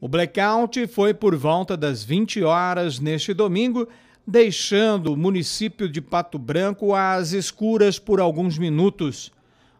O blackout foi por volta das 20 horas neste domingo, deixando o município de Pato Branco às escuras por alguns minutos.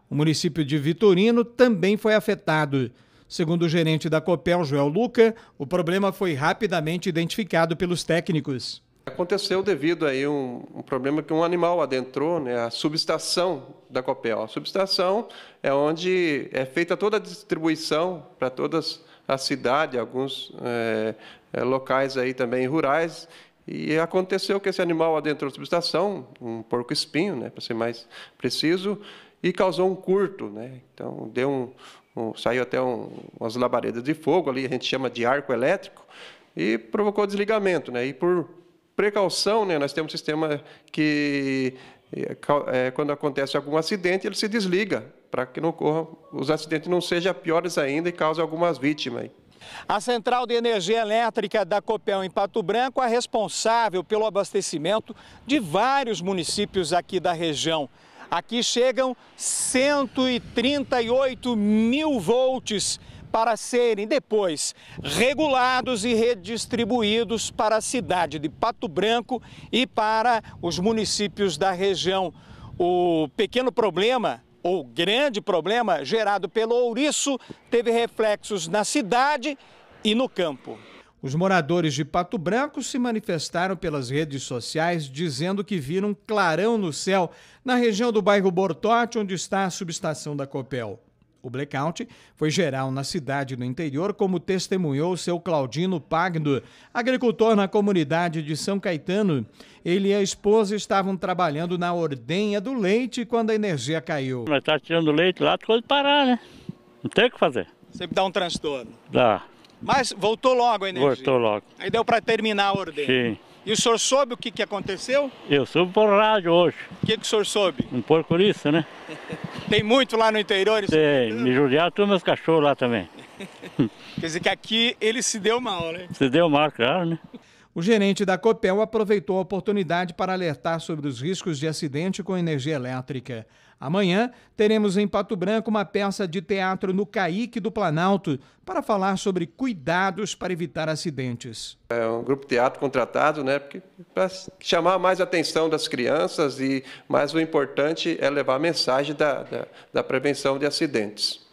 O município de Vitorino também foi afetado. Segundo o gerente da Copel, Joel Luca, o problema foi rapidamente identificado pelos técnicos. Aconteceu devido a um, um, problema que um animal adentrou, né, a subestação da Copel. A subestação é onde é feita toda a distribuição para todas as a cidade, alguns é, é, locais aí também rurais. E aconteceu que esse animal adentrou a subestação, um porco espinho, né, para ser mais preciso, e causou um curto, né? Então deu um, um saiu até um, umas labaredas de fogo ali, a gente chama de arco elétrico, e provocou desligamento, né? E por precaução, né, nós temos um sistema que é é, quando acontece algum acidente, ele se desliga para que não ocorra, os acidentes não sejam piores ainda e cause algumas vítimas. A Central de Energia Elétrica da Copel em Pato Branco é responsável pelo abastecimento de vários municípios aqui da região. Aqui chegam 138 mil volts para serem depois regulados e redistribuídos para a cidade de Pato Branco e para os municípios da região. O pequeno problema ou grande problema gerado pelo ouriço teve reflexos na cidade e no campo. Os moradores de Pato Branco se manifestaram pelas redes sociais dizendo que viram um clarão no céu na região do bairro Bortote, onde está a subestação da Copel. O blackout foi geral na cidade e no interior, como testemunhou seu Claudino Pagno, agricultor na comunidade de São Caetano. Ele e a esposa estavam trabalhando na ordenha do leite quando a energia caiu. Mas está tirando leite lá, tem coisa parar, né? Não tem o que fazer. Sempre dá um transtorno. Dá. Mas voltou logo a energia? Voltou logo. Aí deu para terminar a ordenha? Sim. E o senhor soube o que, que aconteceu? Eu soube por rádio hoje. O que, que o senhor soube? Um porco isso, né? Tem muito lá no interior? Isso... Tem, me judiaram todos meus cachorros lá também. Quer dizer que aqui ele se deu mal, né? Se deu mal, claro, né? O gerente da Copel aproveitou a oportunidade para alertar sobre os riscos de acidente com energia elétrica. Amanhã teremos em Pato Branco uma peça de teatro no Caique do Planalto para falar sobre cuidados para evitar acidentes. É um grupo de teatro contratado, né, para chamar mais a atenção das crianças e, mas o importante é levar a mensagem da, da, da prevenção de acidentes.